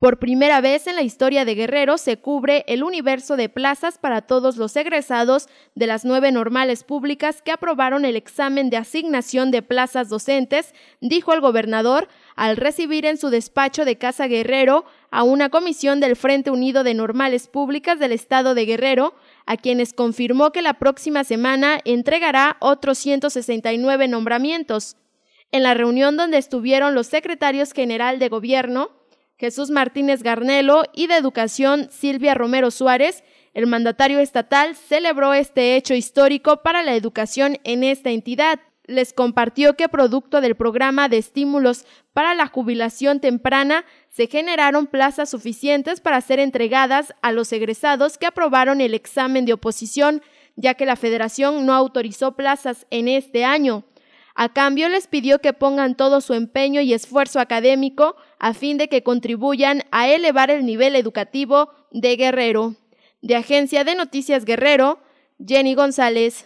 Por primera vez en la historia de Guerrero se cubre el universo de plazas para todos los egresados de las nueve normales públicas que aprobaron el examen de asignación de plazas docentes, dijo el gobernador al recibir en su despacho de Casa Guerrero a una comisión del Frente Unido de Normales Públicas del Estado de Guerrero, a quienes confirmó que la próxima semana entregará otros 169 nombramientos. En la reunión donde estuvieron los secretarios general de gobierno, Jesús Martínez Garnelo y de Educación Silvia Romero Suárez, el mandatario estatal celebró este hecho histórico para la educación en esta entidad. Les compartió que producto del programa de estímulos para la jubilación temprana se generaron plazas suficientes para ser entregadas a los egresados que aprobaron el examen de oposición, ya que la federación no autorizó plazas en este año. A cambio les pidió que pongan todo su empeño y esfuerzo académico a fin de que contribuyan a elevar el nivel educativo de Guerrero. De Agencia de Noticias Guerrero, Jenny González.